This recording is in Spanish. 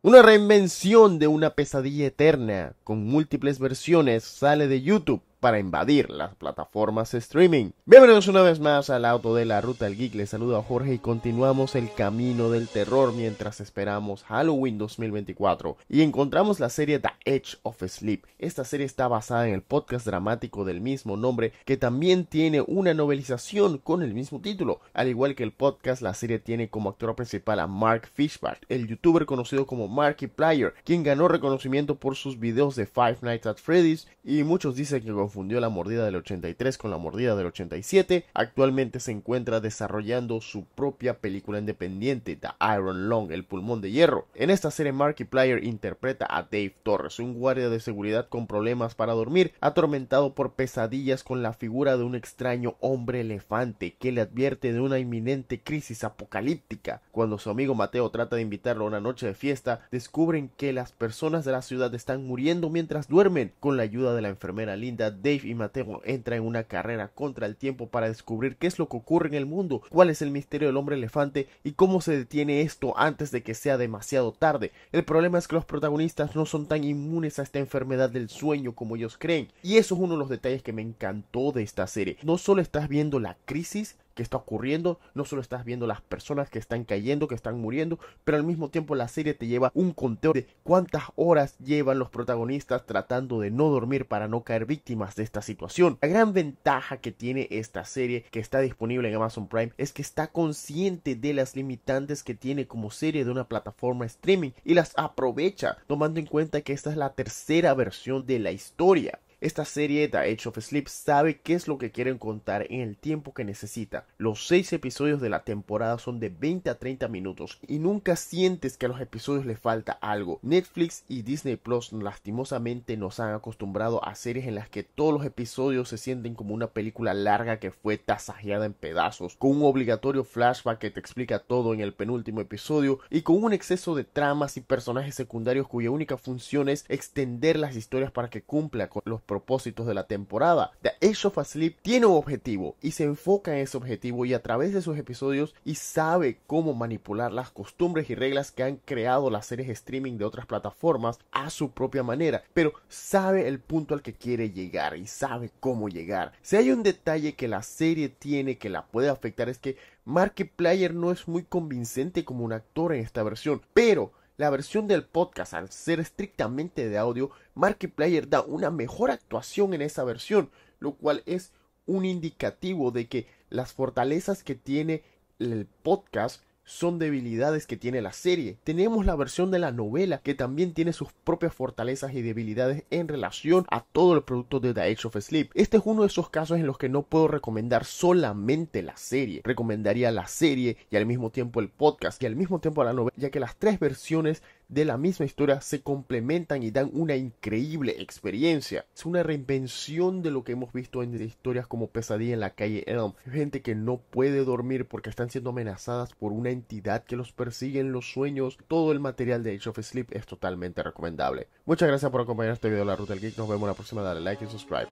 Una reinvención de una pesadilla eterna con múltiples versiones sale de YouTube para invadir las plataformas streaming. Bienvenidos una vez más al auto de la ruta del geek, les a Jorge y continuamos el camino del terror mientras esperamos Halloween 2024 y encontramos la serie The Edge of Sleep. Esta serie está basada en el podcast dramático del mismo nombre que también tiene una novelización con el mismo título. Al igual que el podcast, la serie tiene como actor principal a Mark Fishback, el youtuber conocido como Markiplier, quien ganó reconocimiento por sus videos de Five Nights at Freddy's y muchos dicen que confundió la mordida del 83 con la mordida del 87, actualmente se encuentra desarrollando su propia película independiente, The Iron Long, el pulmón de hierro. En esta serie Markiplier interpreta a Dave Torres, un guardia de seguridad con problemas para dormir, atormentado por pesadillas con la figura de un extraño hombre elefante que le advierte de una inminente crisis apocalíptica. Cuando su amigo Mateo trata de invitarlo a una noche de fiesta, descubren que las personas de la ciudad están muriendo mientras duermen. Con la ayuda de la enfermera Linda, Dave y Mateo entran en una carrera contra el tiempo para descubrir qué es lo que ocurre en el mundo, cuál es el misterio del hombre elefante y cómo se detiene esto antes de que sea demasiado tarde. El problema es que los protagonistas no son tan inmunes a esta enfermedad del sueño como ellos creen, y eso es uno de los detalles que me encantó de esta serie. No solo estás viendo la crisis, que está ocurriendo, no solo estás viendo las personas que están cayendo, que están muriendo, pero al mismo tiempo la serie te lleva un conteo de cuántas horas llevan los protagonistas tratando de no dormir para no caer víctimas de esta situación. La gran ventaja que tiene esta serie que está disponible en Amazon Prime es que está consciente de las limitantes que tiene como serie de una plataforma streaming y las aprovecha tomando en cuenta que esta es la tercera versión de la historia. Esta serie The Edge of Sleep sabe qué es lo que quieren contar en el tiempo que necesita. Los seis episodios de la temporada son de 20 a 30 minutos y nunca sientes que a los episodios le falta algo. Netflix y Disney Plus lastimosamente nos han acostumbrado a series en las que todos los episodios se sienten como una película larga que fue tasajeada en pedazos, con un obligatorio flashback que te explica todo en el penúltimo episodio y con un exceso de tramas y personajes secundarios cuya única función es extender las historias para que cumpla con los propósitos de la temporada. The Age of Asleep tiene un objetivo y se enfoca en ese objetivo y a través de sus episodios y sabe cómo manipular las costumbres y reglas que han creado las series streaming de otras plataformas a su propia manera, pero sabe el punto al que quiere llegar y sabe cómo llegar. Si hay un detalle que la serie tiene que la puede afectar es que Markiplier no es muy convincente como un actor en esta versión, pero la versión del podcast, al ser estrictamente de audio, Markiplier da una mejor actuación en esa versión, lo cual es un indicativo de que las fortalezas que tiene el podcast son debilidades que tiene la serie. Tenemos la versión de la novela que también tiene sus propias fortalezas y debilidades en relación a todo el producto de The Age of Sleep. Este es uno de esos casos en los que no puedo recomendar solamente la serie. Recomendaría la serie y al mismo tiempo el podcast y al mismo tiempo la novela, ya que las tres versiones de la misma historia se complementan y dan una increíble experiencia. Es una reinvención de lo que hemos visto en historias como Pesadilla en la calle Elm. Gente que no puede dormir porque están siendo amenazadas por una entidad que los persigue en los sueños. Todo el material de Age of Sleep es totalmente recomendable. Muchas gracias por acompañar este video de la Ruta del Geek. Nos vemos la próxima. Dale like y subscribe.